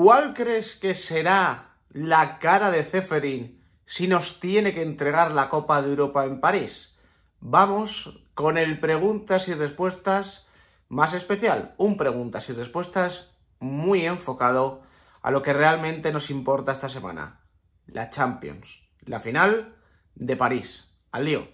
¿Cuál crees que será la cara de Zeferin si nos tiene que entregar la Copa de Europa en París? Vamos con el preguntas y respuestas más especial, un preguntas y respuestas muy enfocado a lo que realmente nos importa esta semana, la Champions, la final de París. Al lío.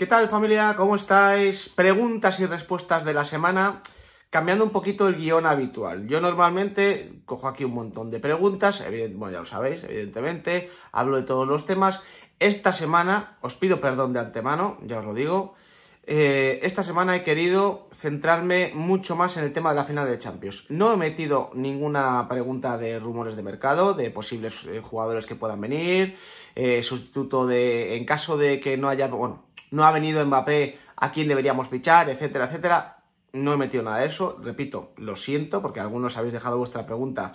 ¿Qué tal familia? ¿Cómo estáis? Preguntas y respuestas de la semana, cambiando un poquito el guión habitual. Yo normalmente cojo aquí un montón de preguntas, bueno, ya lo sabéis, evidentemente, hablo de todos los temas. Esta semana, os pido perdón de antemano, ya os lo digo, eh, esta semana he querido centrarme mucho más en el tema de la final de Champions. No he metido ninguna pregunta de rumores de mercado, de posibles eh, jugadores que puedan venir, eh, sustituto de, en caso de que no haya, bueno, no ha venido Mbappé, a quién deberíamos fichar, etcétera, etcétera. No he metido nada de eso, repito, lo siento, porque algunos habéis dejado vuestra pregunta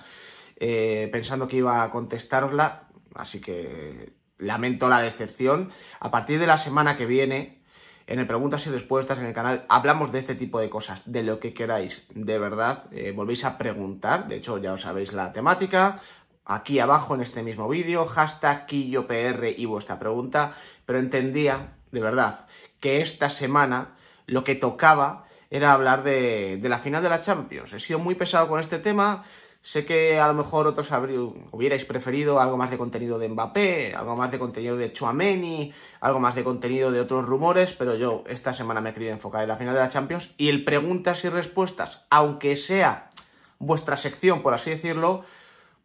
eh, pensando que iba a contestarosla, así que lamento la decepción. A partir de la semana que viene, en el Preguntas y Respuestas, en el canal, hablamos de este tipo de cosas, de lo que queráis, de verdad, eh, volvéis a preguntar, de hecho ya os sabéis la temática, aquí abajo en este mismo vídeo, hashtag KilloPR y vuestra pregunta, pero entendía de verdad, que esta semana lo que tocaba era hablar de, la final de la Champions. He sido muy pesado con este tema, Sé que a lo mejor otros hubierais preferido algo más de contenido de Mbappé, algo más de contenido de Chuameni, algo más de contenido de otros rumores, pero yo esta semana me he querido enfocar en la final de la Champions y el preguntas y respuestas, aunque sea vuestra sección, por así decirlo,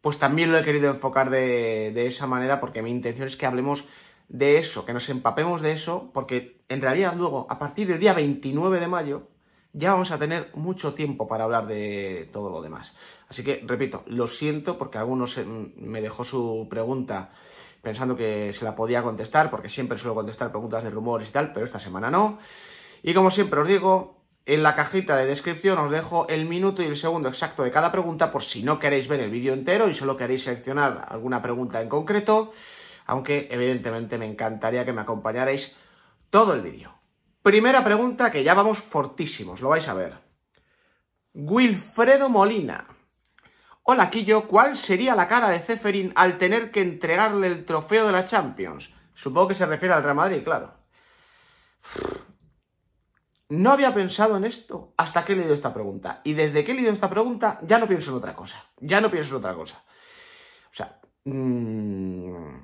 pues también lo he querido enfocar de esa manera porque mi intención es que hablemos de eso, que nos empapemos de eso, porque en realidad luego, a partir del día 29 de mayo, ya vamos a tener mucho tiempo para hablar de todo lo demás. Así que, repito, lo siento porque algunos eh, me dejó su pregunta pensando que se la podía contestar, porque siempre suelo contestar preguntas de rumores y tal, pero esta semana no. Y como siempre os digo, en la cajita de descripción os dejo el minuto y el segundo exacto de cada pregunta por si no queréis ver el vídeo entero y solo queréis seleccionar alguna pregunta en concreto aunque evidentemente me encantaría que me acompañarais todo el vídeo. Primera pregunta que ya vamos fortísimos, lo vais a ver. Wilfredo Molina. Hola, Quillo, ¿cuál sería la cara de Zeferin al tener que entregarle el trofeo de la Champions? Supongo que se refiere al Real Madrid, claro. No había pensado en esto hasta que he leído esta pregunta. Y desde que he leído esta pregunta, ya no pienso en otra cosa. Ya no pienso en otra cosa. Mm,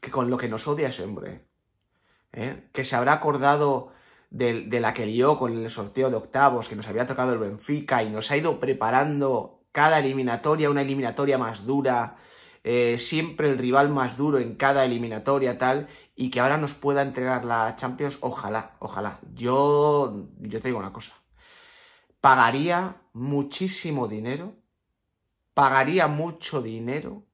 que con lo que nos odia ese hombre, ¿eh? que se habrá acordado de, la que lió con el sorteo de octavos, que nos había tocado el Benfica y nos ha ido preparando cada eliminatoria, una eliminatoria más dura, eh, siempre el rival más duro en cada eliminatoria, tal, y que ahora nos pueda entregar la Champions, ojalá, ojalá. Yo, yo te digo una cosa, pagaría muchísimo dinero, pagaría mucho dinero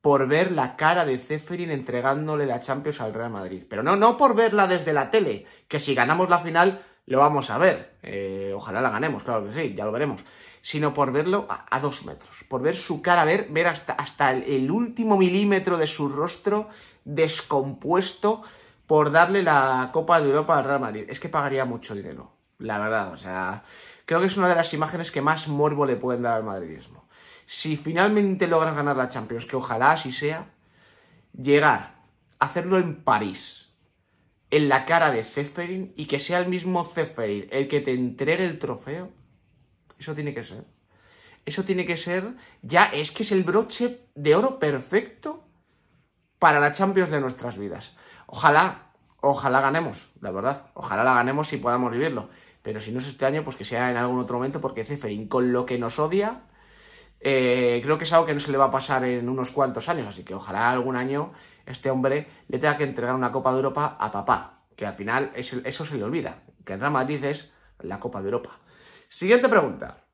por ver la cara de Zeferin entregándole la Champions al Real Madrid. Pero no, no por verla desde la tele, que si ganamos la final lo vamos a ver. Eh, ojalá la ganemos, claro que sí, ya lo veremos. Sino por verlo a, dos metros, por ver su cara, ver, hasta, el, el, último milímetro de su rostro descompuesto por darle la Copa de Europa al Real Madrid. Es que pagaría mucho dinero, la verdad. O sea, creo que es una de las imágenes que más morbo le pueden dar al madridismo si finalmente logran ganar la Champions, que ojalá así sea, llegar, hacerlo en París, en la cara de Zeferin y que sea el mismo Zeferin el que te entregue el trofeo, eso tiene que ser. Eso tiene que ser, ya es que es el broche de oro perfecto para la Champions de nuestras vidas. Ojalá, ojalá ganemos, la verdad. Ojalá la ganemos y podamos vivirlo. Pero si no es este año, pues que sea en algún otro momento, porque Zeferin, con lo que nos odia, eh, creo que es algo que no se le va a pasar en unos cuantos años, así que ojalá algún año este hombre le tenga que entregar una Copa de Europa a papá, que al final eso, se le olvida, que el Real Madrid es la Copa de Europa. Siguiente pregunta.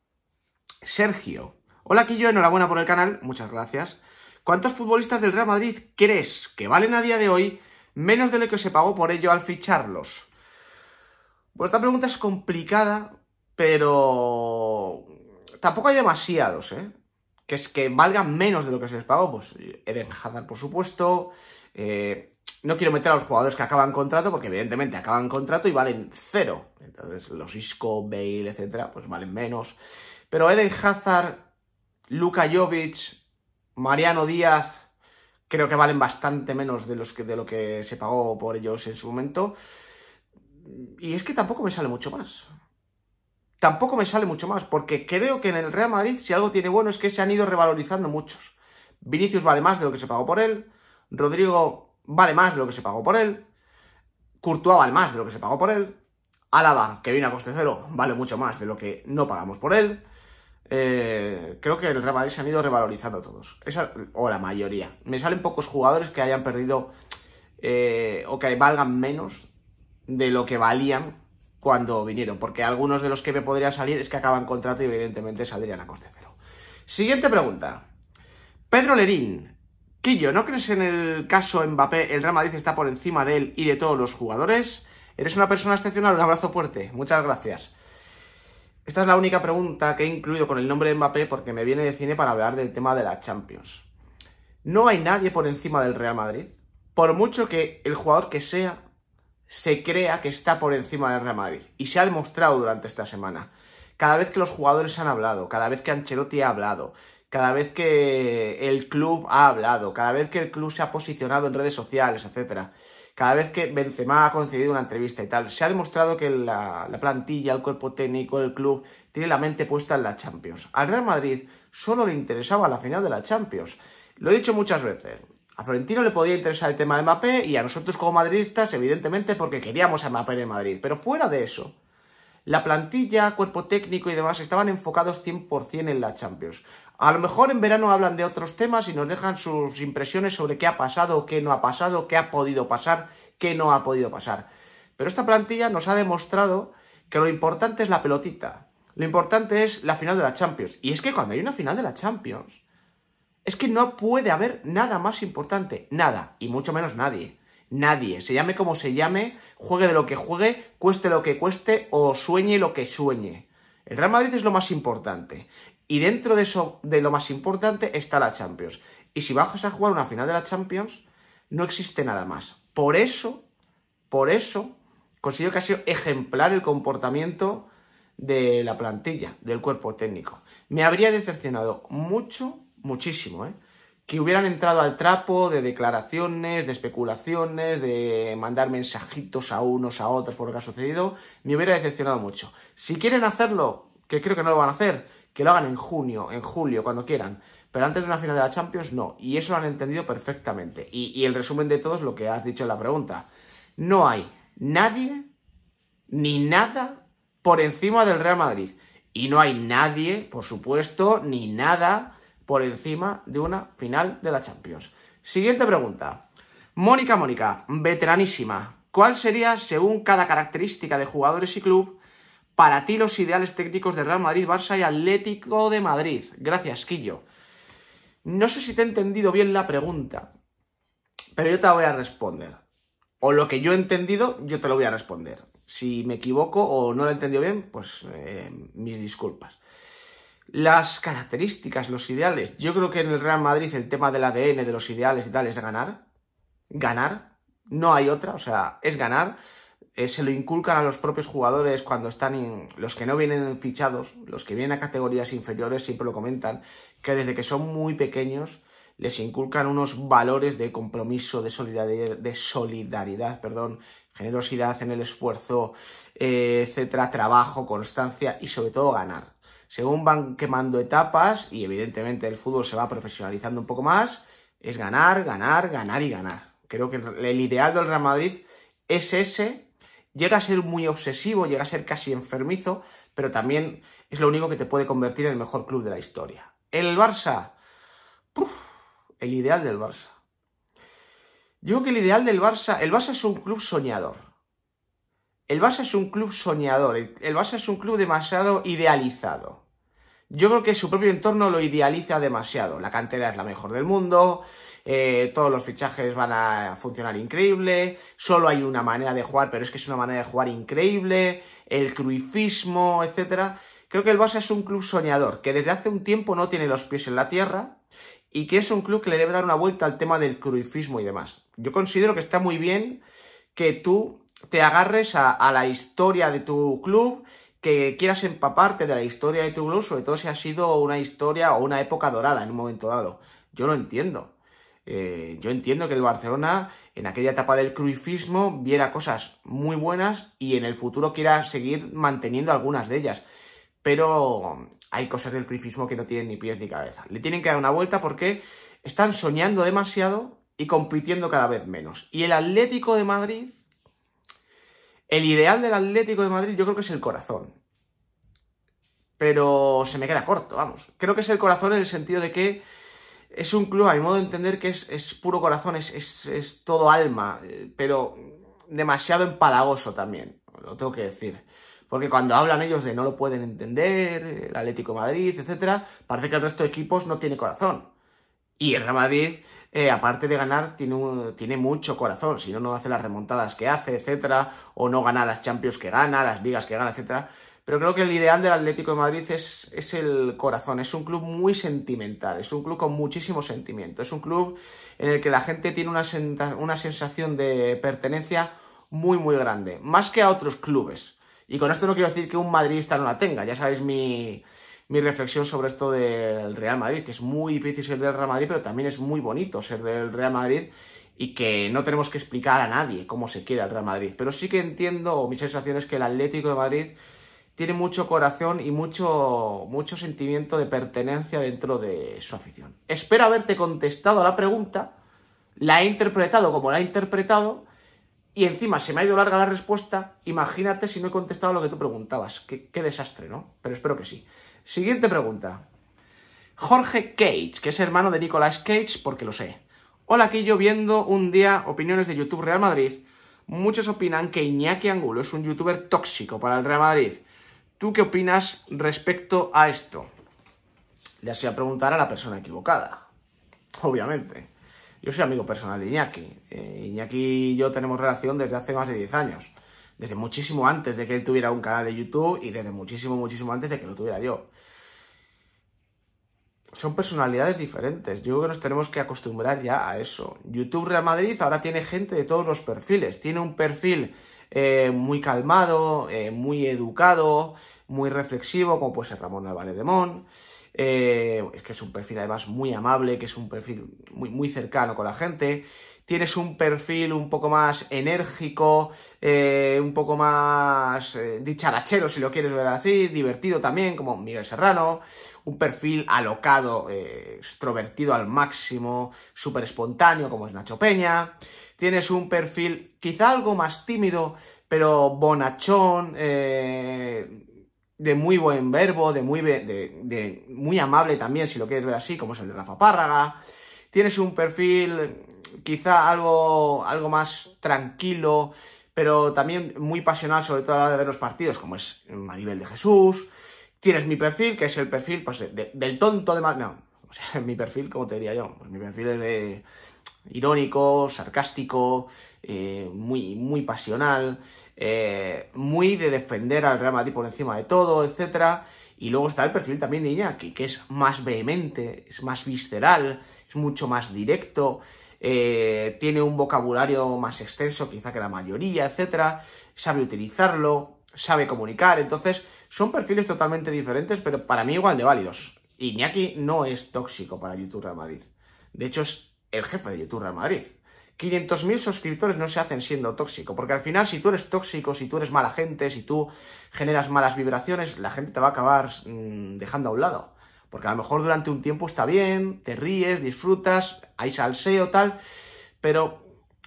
Sergio. Hola yo enhorabuena por el canal, muchas gracias. ¿Cuántos futbolistas del Real Madrid crees que valen a día de hoy menos de lo que se pagó por ello al ficharlos? Pues esta pregunta es complicada, pero tampoco hay demasiados, ¿eh? que es que valgan menos de lo que se les pagó, pues Eden eh, Hazard, por supuesto. Eh, no quiero meter a los jugadores que acaban contrato, porque evidentemente acaban contrato y valen cero. Entonces, los Isco, Bale, etcétera, pues valen menos. Pero Eden Hazard, Luka Jovic, Mariano Díaz, creo que valen bastante menos de, los de lo que se pagó por ellos en su momento. Y es que tampoco me sale mucho más tampoco me sale mucho más, porque creo que en el Real Madrid, si algo tiene bueno, es que se han ido revalorizando muchos. Vinicius vale más de lo que se pagó por él, Rodrigo vale más de lo que se pagó por él, Courtois vale más de lo que se pagó por él, Alaba, que vino a coste cero, vale mucho más de lo que no pagamos por él. Eh, creo que el Real Madrid se han ido revalorizando todos, o la mayoría. Me salen pocos jugadores que hayan perdido eh, o que valgan menos de lo que valían cuando vinieron, porque algunos de los que me podrían salir es que acaban contrato y evidentemente saldrían a coste cero. Siguiente pregunta. Pedro Lerín. Quillo, ¿no crees en el caso Mbappé el Real Madrid está por encima de él y de todos los jugadores? Eres una persona excepcional, un abrazo fuerte. Muchas gracias. Esta es la única pregunta que he incluido con el nombre de Mbappé porque me viene de cine para hablar del tema de la Champions. No hay nadie por encima del Real Madrid. Por mucho que el jugador que sea se crea que está por encima del Real Madrid. Y se ha demostrado durante esta semana. Cada vez que los jugadores han hablado, cada vez que Ancelotti ha hablado, cada vez que el club ha hablado, cada vez que el club se ha posicionado en redes sociales, etcétera, cada vez que Benzema ha concedido una entrevista y tal, se ha demostrado que la, plantilla, el cuerpo técnico, el club, tiene la mente puesta en la Champions. Al Real Madrid solo le interesaba la final de la Champions. Lo he dicho muchas veces, a Florentino le podía interesar el tema de Mbappé y a nosotros como madridistas, evidentemente, porque queríamos a Mbappé en Madrid. Pero fuera de eso, la plantilla, cuerpo técnico y demás estaban enfocados 100% en la Champions. A lo mejor en verano hablan de otros temas y nos dejan sus impresiones sobre qué ha pasado, qué no ha pasado, qué ha podido pasar, qué no ha podido pasar. Pero esta plantilla nos ha demostrado que lo importante es la pelotita. Lo importante es la final de la Champions. Y es que cuando hay una final de la Champions, es que no puede haber nada más importante, nada, y mucho menos nadie. Nadie, se llame como se llame, juegue de lo que juegue, cueste lo que cueste o sueñe lo que sueñe. El Real Madrid es lo más importante. Y dentro de eso, de lo más importante, está la Champions. Y si bajas a jugar una final de la Champions, no existe nada más. Por eso, por eso, considero que ha sido ejemplar el comportamiento de la plantilla, del cuerpo técnico. Me habría decepcionado mucho muchísimo, ¿eh? que hubieran entrado al trapo de declaraciones, de especulaciones, de mandar mensajitos a unos, a otros por lo que ha sucedido, me hubiera decepcionado mucho. Si quieren hacerlo, que creo que no lo van a hacer, que lo hagan en junio, en julio, cuando quieran. Pero antes de una final de la Champions, no. Y eso lo han entendido perfectamente. Y, y el resumen de todo es lo que has dicho en la pregunta. No hay nadie ni nada por encima del Real Madrid. Y no hay nadie, por supuesto, ni nada por encima de una final de la Champions. Siguiente pregunta. Mónica Mónica, veteranísima. ¿Cuál sería, según cada característica de jugadores y club, para ti los ideales técnicos de Real Madrid, Barça y Atlético de Madrid? Gracias, Quillo. No sé si te he entendido bien la pregunta, pero yo te la voy a responder. O lo que yo he entendido, yo te lo voy a responder. Si me equivoco o no lo he entendido bien, pues eh, mis disculpas las características, los ideales. Yo creo que en el Real Madrid el tema del ADN, de los ideales y tal, es ganar. Ganar. No hay otra, o sea, es ganar. Eh, se lo inculcan a los propios jugadores cuando están en, los que no vienen fichados, los que vienen a categorías inferiores, siempre lo comentan, que desde que son muy pequeños les inculcan unos valores de compromiso, de solidaridad, de solidaridad perdón, generosidad en el esfuerzo, eh, etcétera, trabajo, constancia y sobre todo ganar según van quemando etapas, y evidentemente el fútbol se va profesionalizando un poco más, es ganar, ganar, ganar y ganar. Creo que el ideal del Real Madrid es ese. Llega a ser muy obsesivo, llega a ser casi enfermizo, pero también es lo único que te puede convertir en el mejor club de la historia. El Barça, el ideal del Barça. Yo creo que el ideal del Barça, el Barça es un club soñador. El Barça es un club soñador, el Barça es un club demasiado idealizado. Yo creo que su propio entorno lo idealiza demasiado. La cantera es la mejor del mundo, eh, todos los fichajes van a funcionar increíble, solo hay una manera de jugar, pero es que es una manera de jugar increíble, el cruifismo, etc. Creo que el Barça es un club soñador, que desde hace un tiempo no tiene los pies en la tierra y que es un club que le debe dar una vuelta al tema del cruifismo y demás. Yo considero que está muy bien que tú te agarres a, la historia de tu club, que quieras empaparte de la historia de tu club, sobre todo si ha sido una historia o una época dorada en un momento dado. Yo lo entiendo. Eh, yo entiendo que el Barcelona, en aquella etapa del cruifismo, viera cosas muy buenas y en el futuro quiera seguir manteniendo algunas de ellas. Pero hay cosas del cruifismo que no tienen ni pies ni cabeza. Le tienen que dar una vuelta porque están soñando demasiado y compitiendo cada vez menos. Y el Atlético de Madrid el ideal del Atlético de Madrid yo creo que es el corazón. Pero se me queda corto, vamos. Creo que es el corazón en el sentido de que es un club, a mi modo de entender, que es, puro corazón, es, todo alma, eh, pero demasiado empalagoso también, lo tengo que decir. Porque cuando hablan ellos de no lo pueden entender, el Atlético de Madrid, etcétera, parece que el resto de equipos no tiene corazón. Y el Real Madrid, eh, aparte de ganar, tiene, mucho corazón. Si no, no hace las remontadas que hace, etcétera, o no gana las Champions que gana, las ligas que gana, etcétera. Pero creo que el ideal del Atlético de Madrid es, el corazón. Es un club muy sentimental, es un club con muchísimo sentimiento. Es un club en el que la gente tiene una, una sensación de pertenencia muy, muy grande. Más que a otros clubes. Y con esto no quiero decir que un madridista no la tenga. Ya sabéis mi, mi reflexión sobre esto del Real Madrid, que es muy difícil ser del Real Madrid, pero también es muy bonito ser del Real Madrid y que no tenemos que explicar a nadie cómo se quiere el Real Madrid. Pero sí que entiendo, o mi sensación es que el Atlético de Madrid tiene mucho corazón y mucho, mucho sentimiento de pertenencia dentro de su afición. Espero haberte contestado a la pregunta, la he interpretado como la he interpretado, y encima se me ha ido larga la respuesta. Imagínate si no he contestado lo que tú preguntabas. qué desastre, ¿no? Pero espero que sí. Siguiente pregunta. Jorge Cage, que es hermano de Nicolás Cage, porque lo sé. Hola, aquí yo viendo un día opiniones de YouTube Real Madrid. Muchos opinan que Iñaki Angulo es un youtuber tóxico para el Real Madrid. ¿Tú qué opinas respecto a esto? Le a preguntar a la persona equivocada. Obviamente. Yo soy amigo personal de Iñaki. Eh, Iñaki y yo tenemos relación desde hace más de 10 años desde muchísimo antes de que él tuviera un canal de YouTube y desde muchísimo, muchísimo antes de que lo tuviera yo. Son personalidades diferentes. Yo creo que nos tenemos que acostumbrar ya a eso. YouTube Real Madrid ahora tiene gente de todos los perfiles. Tiene un perfil eh, muy calmado, eh, muy educado, muy reflexivo, como puede ser Ramón Álvarez de Mon. Eh, es que es un perfil además muy amable, que es un perfil muy, muy cercano con la gente tienes un perfil un poco más enérgico, eh, un poco más eh, dicharachero, si lo quieres ver así, divertido también, como Miguel Serrano, un perfil alocado, eh, extrovertido al máximo, súper espontáneo, como es Nacho Peña. Tienes un perfil quizá algo más tímido, pero bonachón, de muy buen verbo, de muy, muy amable también, si lo quieres ver así, como es el de Rafa Párraga. Tienes un perfil quizá algo, algo más tranquilo, pero también muy pasional, sobre todo a la de los partidos, como es nivel de Jesús. Tienes mi perfil, que es el perfil pues, del tonto de No, mi perfil, como te diría yo, pues, mi perfil es irónico, sarcástico, eh, muy, muy pasional, eh, muy de defender al drama Madrid por encima de todo, etc. Y luego está el perfil también de ella, que es más vehemente, es más visceral, es mucho más directo, eh, tiene un vocabulario más extenso quizá que la mayoría, etcétera, sabe utilizarlo, sabe comunicar, entonces son perfiles totalmente diferentes, pero para mí igual de válidos. Iñaki no es tóxico para YouTube Real Madrid. De hecho, es el jefe de YouTube Real Madrid. 500.000 suscriptores no se hacen siendo tóxico, porque al final si tú eres tóxico, si tú eres mala gente, si tú generas malas vibraciones, la gente te va a acabar mm, dejando a un lado. Porque a lo mejor durante un tiempo está bien, te ríes, disfrutas, hay salseo, tal, pero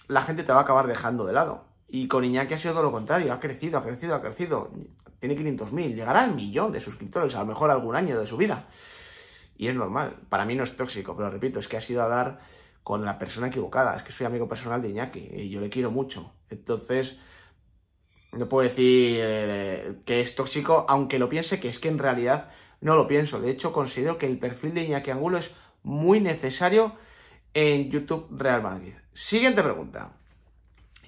la gente te va a acabar dejando de lado. Y con Iñaki ha sido todo lo contrario, ha crecido, ha crecido, ha crecido. Tiene 500.000, llegará al millón de suscriptores, a lo mejor algún año de su vida. Y es normal, para mí no es tóxico, pero repito, es que ha sido a dar con la persona equivocada. Es que soy amigo personal de Iñaki y yo le quiero mucho. Entonces, no puedo decir eh, que es tóxico, aunque lo piense que es que en realidad no lo pienso. De hecho, considero que el perfil de Iñaki Angulo es muy necesario en YouTube Real Madrid. Siguiente pregunta.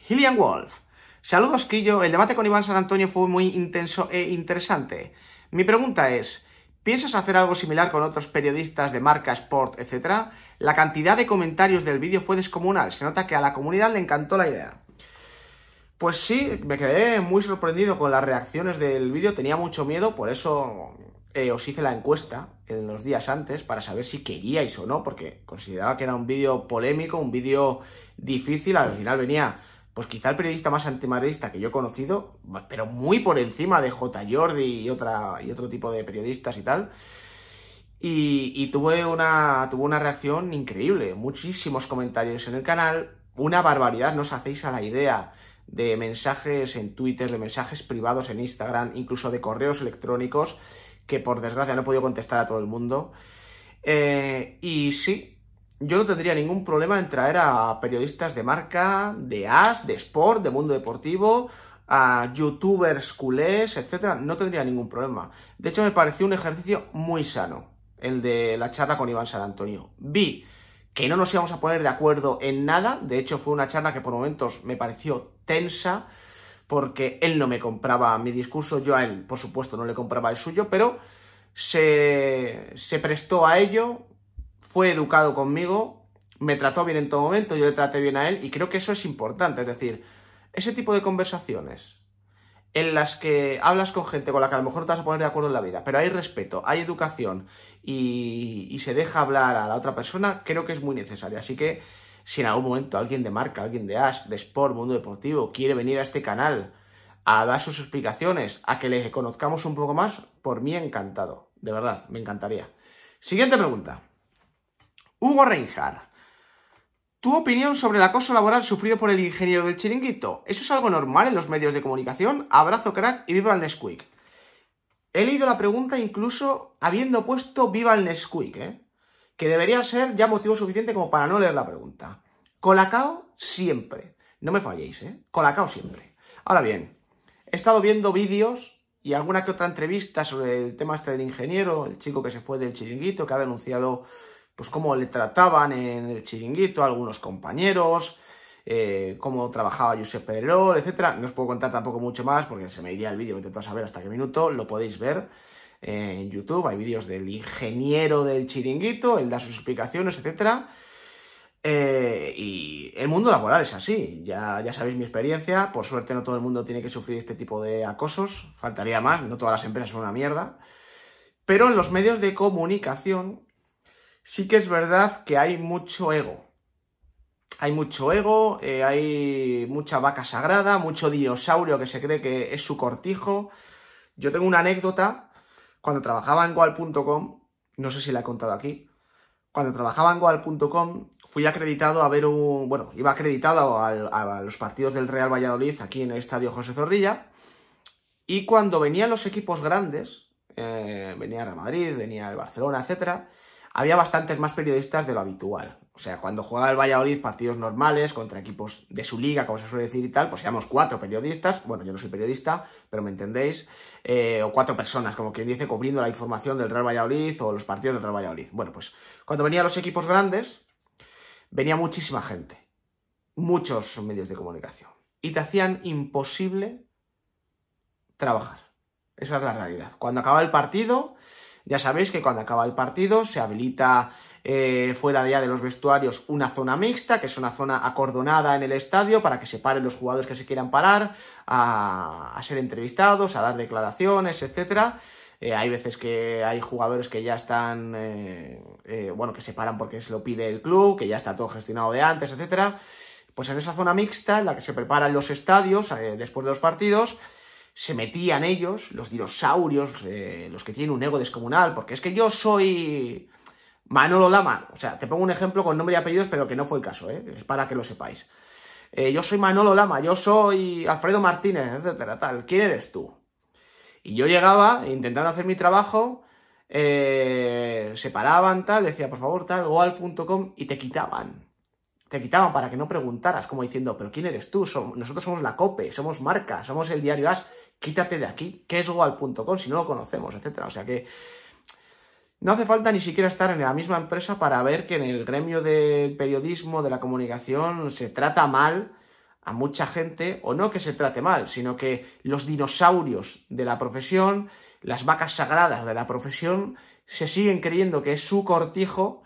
Gillian Wolf. Saludos, Quillo. El debate con Iván San Antonio fue muy intenso e interesante. Mi pregunta es, ¿piensas hacer algo similar con otros periodistas de marca, sport, etcétera? La cantidad de comentarios del vídeo fue descomunal. Se nota que a la comunidad le encantó la idea. Pues sí, me quedé muy sorprendido con las reacciones del vídeo. Tenía mucho miedo, por eso eh, os hice la encuesta en los días antes para saber si queríais o no, porque consideraba que era un vídeo polémico, un vídeo difícil, al final venía pues quizá el periodista más antimadridista que yo he conocido, pero muy por encima de J. Jordi y, otra, y otro tipo de periodistas y tal. Y, tuve una, tuvo una reacción increíble, muchísimos comentarios en el canal, una barbaridad, no os hacéis a la idea de mensajes en Twitter, de mensajes privados en Instagram, incluso de correos electrónicos que por desgracia no he podido contestar a todo el mundo. Eh, y sí, yo no tendría ningún problema en traer a periodistas de marca, de AS, de Sport, de Mundo Deportivo, a youtubers culés, etcétera, no tendría ningún problema. De hecho, me pareció un ejercicio muy sano, el de la charla con Iván San Antonio. Vi que no nos íbamos a poner de acuerdo en nada, de hecho fue una charla que por momentos me pareció tensa, porque él no me compraba mi discurso, yo a él, por supuesto, no le compraba el suyo, pero se, se prestó a ello, fue educado conmigo, me trató bien en todo momento, yo le traté bien a él, y creo que eso es importante, es decir, ese tipo de conversaciones en las que hablas con gente con la que a lo mejor te vas a poner de acuerdo en la vida, pero hay respeto, hay educación y, y se deja hablar a la otra persona, creo que es muy necesario. Así que si en algún momento alguien de marca, alguien de Ash, de Sport, Mundo Deportivo, quiere venir a este canal a dar sus explicaciones, a que le conozcamos un poco más, por mí encantado. De verdad, me encantaría. Siguiente pregunta. Hugo Reinhardt. ¿Tu opinión sobre el acoso laboral sufrido por el ingeniero del chiringuito? ¿Eso es algo normal en los medios de comunicación? Abrazo crack y viva el Nesquik. He leído la pregunta incluso habiendo puesto viva el Nesquik, ¿eh? que debería ser ya motivo suficiente como para no leer la pregunta. Colacao siempre. No me falléis, ¿eh? Colacao siempre. Ahora bien, he estado viendo vídeos y alguna que otra entrevista sobre el tema este del ingeniero, el chico que se fue del chiringuito, que ha denunciado pues cómo le trataban en el chiringuito a algunos compañeros, eh, cómo trabajaba Josep Pedrerol, etc. No os puedo contar tampoco mucho más porque se me iría el vídeo, intento saber hasta qué minuto, lo podéis ver en YouTube, hay vídeos del ingeniero del chiringuito, él da sus explicaciones, etc. Eh, y el mundo laboral es así, ya, ya sabéis mi experiencia, por suerte no todo el mundo tiene que sufrir este tipo de acosos, faltaría más, no todas las empresas son una mierda, pero en los medios de comunicación sí que es verdad que hay mucho ego, hay mucho ego, eh, hay mucha vaca sagrada, mucho dinosaurio que se cree que es su cortijo. Yo tengo una anécdota cuando trabajaba en Goal.com, no sé si la he contado aquí, cuando trabajaba en Goal.com fui acreditado a ver un... Bueno, iba acreditado a, los partidos del Real Valladolid aquí en el Estadio José Zorrilla. Y cuando venían los equipos grandes, eh, venía Real Madrid, venía el Barcelona, etc., había bastantes más periodistas de lo habitual. O sea, cuando jugaba el Valladolid partidos normales contra equipos de su liga, como se suele decir y tal, pues éramos cuatro periodistas, bueno, yo no soy periodista, pero me entendéis, eh, o cuatro personas, como quien dice, cubriendo la información del Real Valladolid o los partidos del Real Valladolid. Bueno, pues cuando venían los equipos grandes, venía muchísima gente, muchos medios de comunicación, y te hacían imposible trabajar. Esa es la realidad. Cuando acaba el partido, ya sabéis que cuando acaba el partido se habilita eh, fuera ya de los vestuarios una zona mixta, que es una zona acordonada en el estadio para que se paren los jugadores que se quieran parar a, ser entrevistados, a dar declaraciones, etcétera. Eh, hay veces que hay jugadores que ya están, eh, bueno, que se paran porque se lo pide el club, que ya está todo gestionado de antes, etcétera. Pues en esa zona mixta, en la que se preparan los estadios después de los partidos, se metían ellos, los dinosaurios, los que tienen un ego descomunal, porque es que yo soy Manolo Lama, o sea, te pongo un ejemplo con nombre y apellidos, pero que no fue el caso, ¿eh? es para que lo sepáis. Eh, yo soy Manolo Lama, yo soy Alfredo Martínez, etcétera, tal, ¿quién eres tú? Y yo llegaba intentando hacer mi trabajo, eh, se paraban, tal, decía, por favor, tal, goal.com, y te quitaban. Te quitaban para que no preguntaras, como diciendo, pero ¿quién eres tú? nosotros somos la COPE, somos marca, somos el diario AS, quítate de aquí, ¿qué es goal.com si no lo conocemos, etcétera? O sea que no hace falta ni siquiera estar en la misma empresa para ver que en el gremio del periodismo, de la comunicación, se trata mal a mucha gente, o no que se trate mal, sino que los dinosaurios de la profesión, las vacas sagradas de la profesión, se siguen creyendo que es su cortijo,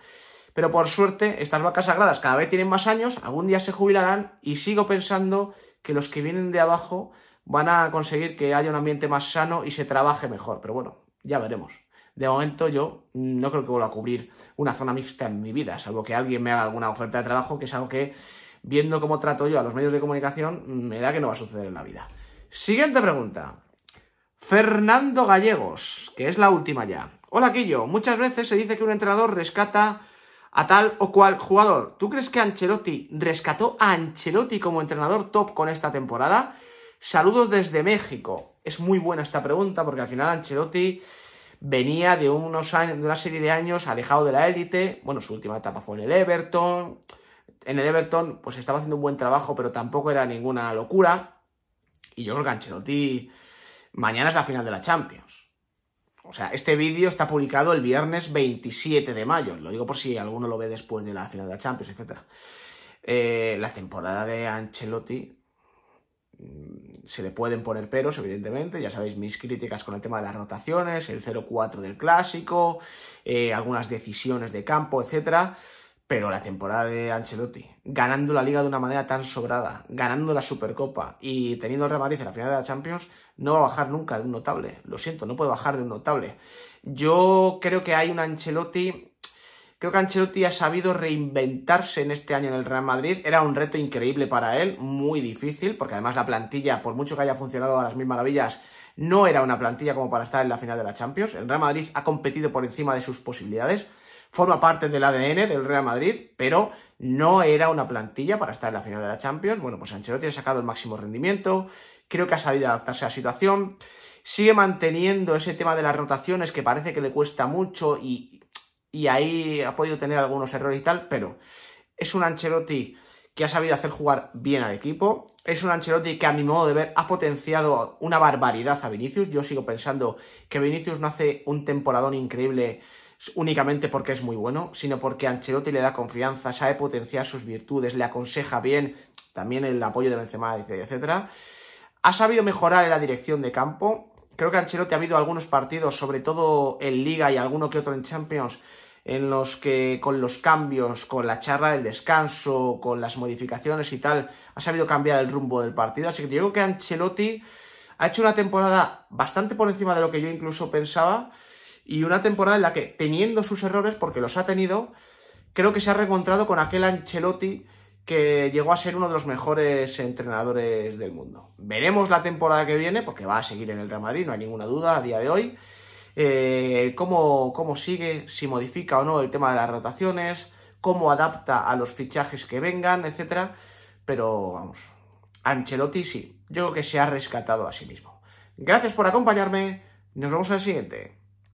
pero por suerte estas vacas sagradas cada vez tienen más años, algún día se jubilarán y sigo pensando que los que vienen de abajo van a conseguir que haya un ambiente más sano y se trabaje mejor, pero bueno, ya veremos de momento yo no creo que vuelva a cubrir una zona mixta en mi vida, salvo que alguien me haga alguna oferta de trabajo, que es algo que, viendo cómo trato yo a los medios de comunicación, me da que no va a suceder en la vida. Siguiente pregunta. Fernando Gallegos, que es la última ya. Hola, Quillo. Muchas veces se dice que un entrenador rescata a tal o cual jugador. ¿Tú crees que Ancelotti rescató a Ancelotti como entrenador top con esta temporada? Saludos desde México. Es muy buena esta pregunta porque al final Ancelotti venía de, unos años, de una serie de años alejado de la élite, bueno, su última etapa fue en el Everton, en el Everton pues estaba haciendo un buen trabajo, pero tampoco era ninguna locura, y yo creo que Ancelotti, mañana es la final de la Champions. O sea, este vídeo está publicado el viernes 27 de mayo, lo digo por si alguno lo ve después de la final de la Champions, etc. Eh, la temporada de Ancelotti Mm, se le pueden poner peros, evidentemente, ya sabéis mis críticas con el tema de las rotaciones, el 0-4 del clásico, eh, algunas decisiones de campo, etcétera, pero la temporada de Ancelotti, ganando la Liga de una manera tan sobrada, ganando la Supercopa y teniendo el Real en la final de la Champions, no va a bajar nunca de un notable, lo siento, no puede bajar de un notable. Yo creo que hay un Ancelotti Creo que Ancelotti ha sabido reinventarse en este año en el Real Madrid. Era un reto increíble para él, muy difícil, porque además la plantilla, por mucho que haya funcionado a las mil maravillas, no era una plantilla como para estar en la final de la Champions. El Real Madrid ha competido por encima de sus posibilidades, forma parte del ADN del Real Madrid, pero no era una plantilla para estar en la final de la Champions. Bueno, pues Ancelotti ha sacado el máximo rendimiento, creo que ha sabido adaptarse a la situación. Sigue manteniendo ese tema de las rotaciones que parece que le cuesta mucho y y ahí ha podido tener algunos errores y tal, pero es un Ancelotti que ha sabido hacer jugar bien al equipo. Es un Ancelotti que a mi modo de ver ha potenciado una barbaridad a Vinicius. Yo sigo pensando que Vinicius no hace un temporadón increíble únicamente porque es muy bueno, sino porque Ancelotti le da confianza, sabe potenciar sus virtudes, le aconseja bien también el apoyo de Benzema, etcétera. Ha sabido mejorar en la dirección de campo. Creo que Ancelotti ha habido algunos partidos, sobre todo en Liga y alguno que otro en Champions, en los que con los cambios, con la charla del descanso, con las modificaciones y tal, ha sabido cambiar el rumbo del partido. Así que yo creo que Ancelotti ha hecho una temporada bastante por encima de lo que yo incluso pensaba y una temporada en la que, teniendo sus errores, porque los ha tenido, creo que se ha reencontrado con aquel Ancelotti que llegó a ser uno de los mejores entrenadores del mundo. Veremos la temporada que viene, porque va a seguir en el Real Madrid, no hay ninguna duda a día de hoy. Eh, cómo, cómo sigue, si modifica o no el tema de las rotaciones, cómo adapta a los fichajes que vengan, etc. Pero vamos, Ancelotti sí, yo creo que se ha rescatado a sí mismo. Gracias por acompañarme, nos vemos en el siguiente.